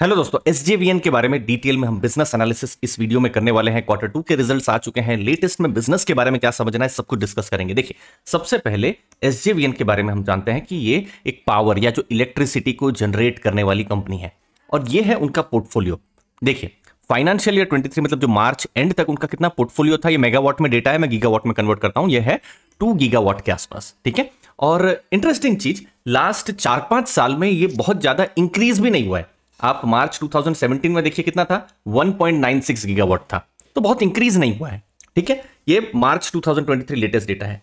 hello दोस्तों S के बारे में डिटेल में हम बिजनेस एनालिसिस इस वीडियो में करने वाले हैं क्वार्टर टू के रिजल्ट्स आ चुके हैं लेटेस्ट में बिजनेस के बारे में क्या समझना है सब कुछ डिस्कस करेंगे देखिए सबसे पहले एस के बारे में हम जानते हैं कि ये एक पावर या जो इलेक्ट्रिसिटी को जनरेट करने वाली कंपनी है और ये है उनका पोर्टफोलियो देखिए फाइनेंशियल ईयर ट्वेंटी मतलब जो मार्च एंड तक उनका कितना पोर्टफोलियो था ये मेगावाट में डेटा है मैं गीगावाट में कन्वर्ट करता हूँ यह है टू गीगावाट के आसपास ठीक है और इंटरेस्टिंग चीज लास्ट चार पांच साल में ये बहुत ज्यादा इंक्रीज भी नहीं हुआ है आप मार्च 2017 में देखिए कितना था 1.96 गीगावाट था तो बहुत इंक्रीज नहीं हुआ है ठीक है ये मार्च 2023 लेटेस्ट डेटा है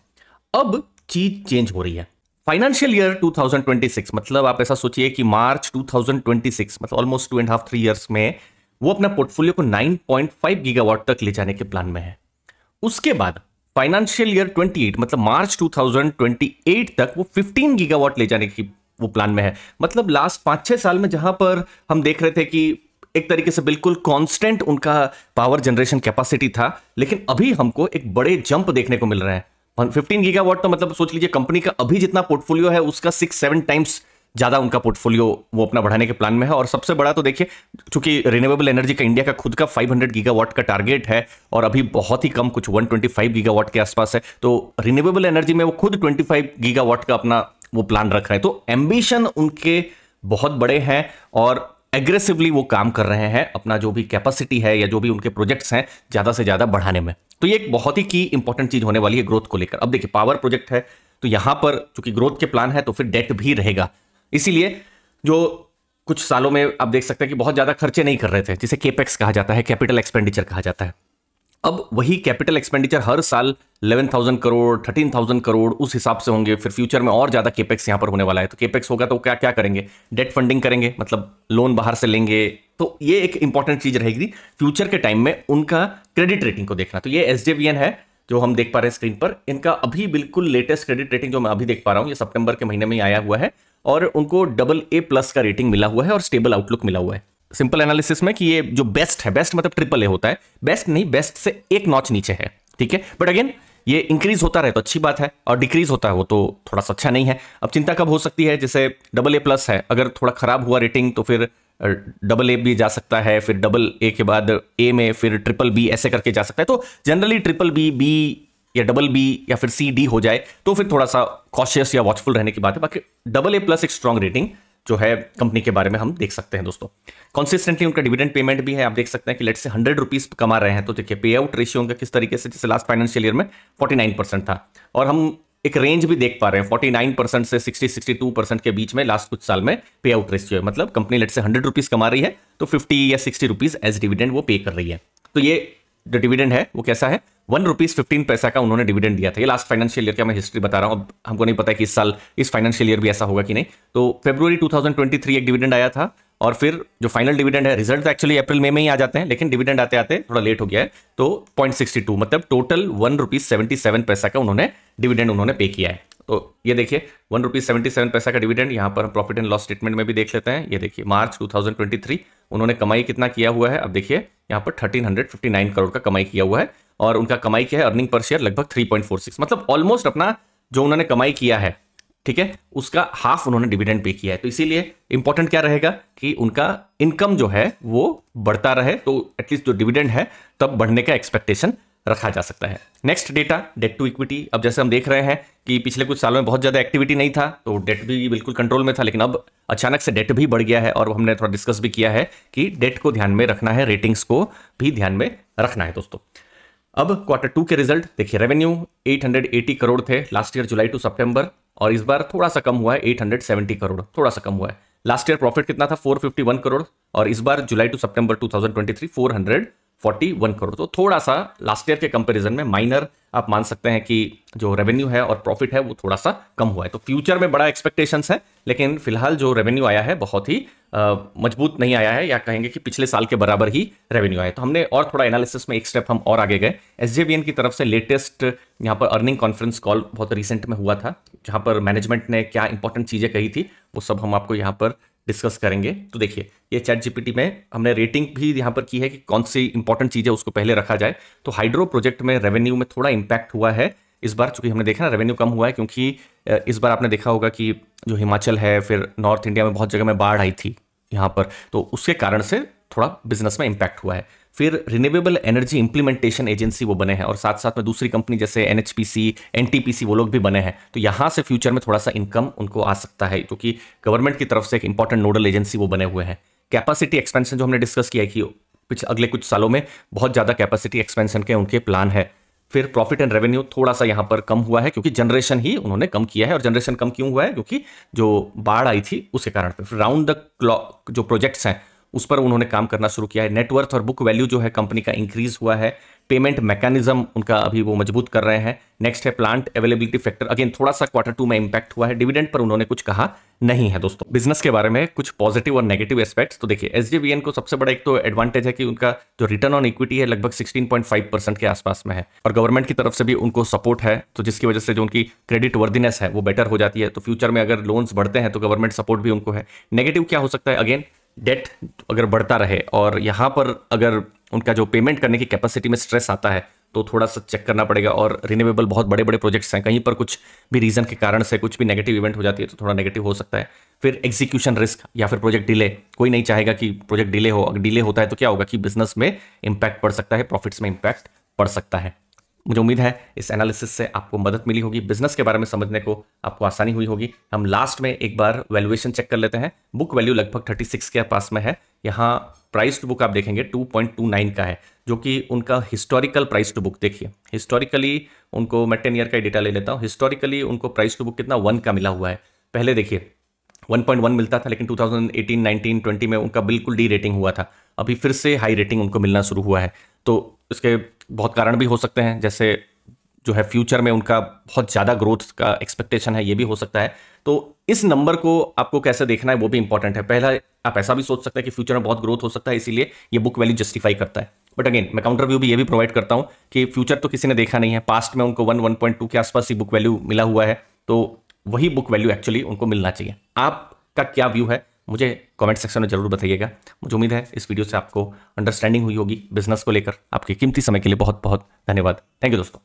अब चीज चेंज हो रही है फाइनेंशियल ईयर 2026 मतलब आप ऐसा सोचिए कि मार्च 2026 मतलब almost two and half three years में वो अपना पोर्टफोलियो को 9.5 गीगावाट तक ले जाने के प्लान में है उसके बाद फाइनेंशियल ईयर 28 मतलब मार्च 2028 तक वो 15 गीगावाट ले जाने की वो प्लान में है मतलब लास्ट पाँच छः साल में जहां पर हम देख रहे थे कि एक तरीके से बिल्कुल कांस्टेंट उनका पावर जनरेशन कैपेसिटी था लेकिन अभी हमको एक बड़े जंप देखने को मिल रहे हैं फिफ्टीन गीगा तो मतलब सोच लीजिए कंपनी का अभी जितना पोर्टफोलियो है उसका सिक्स सेवन टाइम्स ज़्यादा उनका पोर्टफोलियो वो अपना बढ़ाने के प्लान में है और सबसे बड़ा तो देखिए चूंकि रिन्यूएबल एनर्जी का इंडिया का खुद का 500 वॉट का टारगेट है और अभी बहुत ही कम कुछ 125 वॉट के आसपास है तो रिन्यूएबल एनर्जी में वो खुद 25 वॉट का अपना वो प्लान रख रहे हैं तो एम्बिशन उनके बहुत बड़े हैं और एग्रेसिवली वो काम कर रहे हैं अपना जो भी कैपेसिटी है या जो भी उनके प्रोजेक्ट्स हैं ज़्यादा से ज़्यादा बढ़ाने में तो ये एक बहुत ही की इंपॉर्टेंट चीज़ होने वाली है ग्रोथ को लेकर अब देखिए पावर प्रोजेक्ट है तो यहाँ पर चूंकि ग्रोथ के प्लान है तो फिर डेट भी रहेगा इसीलिए जो कुछ सालों में आप देख सकते हैं कि बहुत ज़्यादा खर्चे नहीं कर रहे थे जिसे केपेक्स कहा जाता है कैपिटल एक्सपेंडिचर कहा जाता है अब वही कैपिटल एक्सपेंडिचर हर साल 11,000 करोड़ 13,000 करोड़ उस हिसाब से होंगे फिर फ्यूचर में और ज़्यादा केपेक्स यहां पर होने वाला है तो केपेक्स होगा तो क्या क्या करेंगे डेट फंडिंग करेंगे मतलब लोन बाहर से लेंगे तो ये एक इंपॉर्टेंट चीज़ रहेगी फ्यूचर के टाइम में उनका क्रेडिट रेटिंग को देखना तो ये एस है जो हम देख पा रहे हैं स्क्रीन पर इनका अभी बिल्कुल लेटेस्ट क्रेडिट रेटिंग जो मैं अभी देख पा रहा हूँ ये सितंबर के महीने में आया हुआ है और उनको डबल ए प्लस का रेटिंग मिला हुआ है और स्टेबल आउटलुक मिला हुआ है सिंपल एनालिसिस में कि ये जो बेस्ट है बेस्ट मतलब ट्रिपल ए होता है बेस्ट नहीं बेस्ट से एक नॉच नीचे है ठीक है बट अगेन ये इंक्रीज होता रहे तो अच्छी बात है और डिक्रीज होता है वो तो थोड़ा सा अच्छा नहीं है अब चिंता कब हो सकती है जैसे डबल ए प्लस है अगर थोड़ा खराब हुआ रेटिंग तो फिर डबल ए भी जा सकता है फिर डबल ए के बाद ए में फिर ट्रिपल बी ऐसे करके जा सकता है तो जनरली ट्रिपल बी बी या डबल बी या फिर सी डी हो जाए तो फिर थोड़ा सा कॉशियस या वॉचफुल रहने की बात है बाकी डबल ए प्लस एक स्ट्रांग रेटिंग जो है कंपनी के बारे में हम देख सकते हैं दोस्तों कॉन्सिस्टेंटली उनका डिविडेंड पेमेंट भी है आप देख सकते हैं कि लेट से हंड्रेड रुपीज कमा रहे हैं तो देखिए पे आउट रेशियो का किस तरीके से जैसे लास्ट फाइनेंशियल ईयर में फोर्टी नाइन परसेंट था और हम एक रेंज भी देख पा रहे हैं फोर्टी नाइन परसेंट से सिक्सटी सिक्सटी टू परसेंट के बीच में लास्ट कुछ साल में पे आउट रेशियो है मतलब company let's say hundred rupees कमा रही है तो फिफ्टी या सिक्सटी रुपीज एज डिविडेंड वो पे कर रही है तो ये जो डिविडेंड है वो कैसा है वन रुपीज फिफ्टीन पैसा का उन्होंने डिविडेंड दिया था ये लास्ट फाइनेंशियल ईयर का मैं हिस्ट्री बता रहा हूँ अब हमको नहीं पता है कि इस साल इस फाइनेंशियल ईयर भी ऐसा होगा कि नहीं तो फेब्रुवरी 2023 एक डिविडेंड आया था और फिर जो फाइनल डिविडेंड है रिजल्ट एक्चुअली अप्रैल में ही आ जाते हैं लेकिन डिविडेंड आते आते थोड़ा लेट हो गया है तो पॉइंट मतलब टोटल वन पैसा का उन्होंने डिविडेंड उन्होंने पे किया है तो ये देखिए वन रुपीज सेवेंटी सेवन पैसा का डिविडेंड यहाँ पर हम प्रॉफिट एंड लॉस स्टेटमेंट में भी देख लेते हैं ये देखिए मार्च थ्री उन्होंने कमाई कितना किया हुआ है अब देखिए यहाँ पर 1359 करोड़ का कमाई किया हुआ है और उनका कमाई क्या है अर्निंग पर शेयर लगभग 3.46 मतलब ऑलमोस्ट अपना जो उन्होंने कमाई किया है ठीक है उसका हाफ उन्होंने डिविडेंड पे किया है तो इसीलिए इंपॉर्टेंट क्या रहेगा कि उनका इनकम जो है वो बढ़ता रहे तो एटलीस्ट जो डिविडेंड है तब बढ़ने का एक्सपेक्टेशन रखा जा सकता है next data debt to equity अब जैसे हम देख रहे हैं कि पिछले कुछ सालों में बहुत ज़्यादा एक्टिविटी नहीं था तो डेट भी बिल्कुल कंट्रोल में था लेकिन अब अचानक से डेट भी बढ़ गया है और हमने थोड़ा डिस्कस भी किया है कि डेट को ध्यान में रखना है रेटिंग्स को भी ध्यान में रखना है दोस्तों अब क्वार्टर टू के रिजल्ट देखिए रेवेन्यू 880 करोड़ थे लास्ट ईयर जुलाई टू सितंबर और इस बार थोड़ा सा कम हुआ है 870 करोड़ थोड़ा सा कम हुआ है लास्ट ईयर प्रॉफिट कितना था 451 करोड़ और इस बार जुलाई टू सितंबर 2023 400 41 करोड़ तो थोड़ा सा लास्ट ईयर के कंपैरिजन में माइनर आप मान सकते हैं कि जो रेवेन्यू है और प्रॉफिट है वो थोड़ा सा कम हुआ है तो फ्यूचर में बड़ा एक्सपेक्टेशंस है लेकिन फिलहाल जो रेवेन्यू आया है बहुत ही मजबूत नहीं आया है या कहेंगे कि पिछले साल के बराबर ही रेवेन्यू आया तो हमने और थोड़ा एनालिसिस में एक स्टेप हम और आगे गए एस की तरफ से लेटेस्ट यहाँ पर अर्निंग कॉन्फ्रेंस कॉल बहुत रिसेंट में हुआ था जहाँ पर मैनेजमेंट ने क्या इंपॉर्टेंट चीज़ें कही थी वो सब हम आपको यहाँ पर डिस्कस करेंगे तो देखिए ये चैट जीपीटी में हमने रेटिंग भी यहाँ पर की है कि कौन सी इंपॉर्टेंट चीज़ है उसको पहले रखा जाए तो हाइड्रो प्रोजेक्ट में रेवेन्यू में थोड़ा इम्पैक्ट हुआ है इस बार चूंकि हमने देखा ना रेवेन्यू कम हुआ है क्योंकि इस बार आपने देखा होगा कि जो हिमाचल है फिर नॉर्थ इंडिया में बहुत जगह में बाढ़ आई थी यहाँ पर तो उसके कारण से थोड़ा बिजनेस में इम्पैक्ट हुआ है फिर रिन्यूएबल एनर्जी इंप्लीमेंटेशन एजेंसी वो बने हैं और साथ साथ में दूसरी कंपनी जैसे N H P C N T P C वो लोग भी बने हैं तो यहाँ से फ्यूचर में थोड़ा सा इनकम उनको आ सकता है क्योंकि गवर्नमेंट की तरफ से एक इंपॉर्टेंट नोडल एजेंसी वो बने हुए हैं कैपेसिटी एक्सपेंशन जो हमने डिस्कस किया कि पिछले अगले कुछ सालों में बहुत ज़्यादा कैपेसिटी एक्सपेंशन के उनके प्लान है फिर प्रॉफिट एंड रेवेन्यू थोड़ा सा यहाँ पर कम हुआ है क्योंकि जनरेशन ही उन्होंने कम किया है और जनरेशन कम क्यों हुआ है क्योंकि जो बाढ़ आई थी उसके कारण फिर राउंड द क्लॉक जो प्रोजेक्ट्स हैं उस पर उन्होंने काम करना शुरू किया है नेटवर्थ और बुक वैल्यू जो है कंपनी का इंक्रीज हुआ है पेमेंट मैकेनिज्म उनका अभी वो मजबूत कर रहे हैं नेक्स्ट है प्लांट अवेलेबिलिटी फैक्टर अगेन थोड़ा सा क्वार्टर टू में इंपैक्ट हुआ है डिविडेंड पर उन्होंने कुछ कहा नहीं है दोस्तों बिजनेस के बारे में कुछ पॉजिटिव और नेगेटिव एस्पेक्ट्स तो देखिए एसजेवीएन को सबसे बड़ा एक तो एडवांटेज है कि उनका जो रिटर्न ऑन इक्विटी है लगभग 16.5 परसेंट के आसपास में है और गवर्नमेंट की तरफ से भी उनको सपोर्ट है तो जिसकी वजह से जो उनकी क्रेडिट वर्दीनेस है वो बेटर हो जाती है तो फ्यूचर में अगर लोन्स बढ़ते हैं तो गवर्नमेंट सपोर्ट भी उनको है नेगेटिव क्या हो सकता है अगेन डेट अगर बढ़ता रहे और यहाँ पर अगर उनका जो पेमेंट करने की कैपेसिटी में स्ट्रेस आता है तो थोड़ा सा चेक करना पड़ेगा और रिन्यूएबल बहुत बड़े बड़े प्रोजेक्ट्स हैं कहीं पर कुछ भी रीज़न के कारण से कुछ भी नेगेटिव इवेंट हो जाती है तो थोड़ा नेगेटिव हो सकता है फिर एग्जीक्यूशन रिस्क या फिर प्रोजेक्ट डिले कोई नहीं चाहेगा कि प्रोजेक्ट डिले हो अगर डिले होता है तो क्या होगा कि बिजनेस में इम्पैक्ट पड़ सकता है प्रॉफिट्स में इंपैक्ट पड़ सकता है मुझे उम्मीद है इस एनालिसिस से आपको मदद मिली होगी बिजनेस के बारे में समझने को आपको आसानी हुई होगी हम लास्ट में एक बार वैल्यूएशन चेक कर लेते हैं बुक वैल्यू लगभग 36 के पास में है यहाँ प्राइस टू बुक आप देखेंगे 2.29 का है जो कि उनका हिस्टोरिकल प्राइस टू बुक देखिए हिस्टोरिकली उनको मैं टेन ईयर का डेटा ले लेता हूँ हिस्टोरिकली उनको प्राइस टू बुक कितना वन का मिला हुआ है पहले देखिए 1.1 मिलता था लेकिन 2018, 19, 20 में उनका बिल्कुल डी रेटिंग हुआ था अभी फिर से हाई रेटिंग उनको मिलना शुरू हुआ है तो इसके बहुत कारण भी हो सकते हैं जैसे जो है फ्यूचर में उनका बहुत ज़्यादा ग्रोथ का एक्सपेक्टेशन है ये भी हो सकता है तो इस नंबर को आपको कैसे देखना है वो भी इंपॉर्टेंट है पहला आप ऐसा भी सोच सकते हैं कि फ्यूचर में बहुत ग्रोथ हो सकता है इसीलिए ये बुक वैल्यू जस्टिफाई करता है बट अगेन मैं काउंटर व्यू भी ये भी प्रोवाइड करता हूँ कि फ्यूचर तो किसी ने देखा नहीं है पास्ट में उनको वन वन पॉइंट टू के आसपास ही बुक वैल्यू मिला हुआ है तो वही बुक वैल्यू एक्चुअली उनको मिलना चाहिए आपका क्या व्यू है मुझे कमेंट सेक्शन में जरूर बताइएगा मुझे उम्मीद है इस वीडियो से आपको अंडरस्टैंडिंग हुई होगी बिजनेस को लेकर आपके कीमती समय के लिए बहुत बहुत धन्यवाद थैंक यू दोस्तों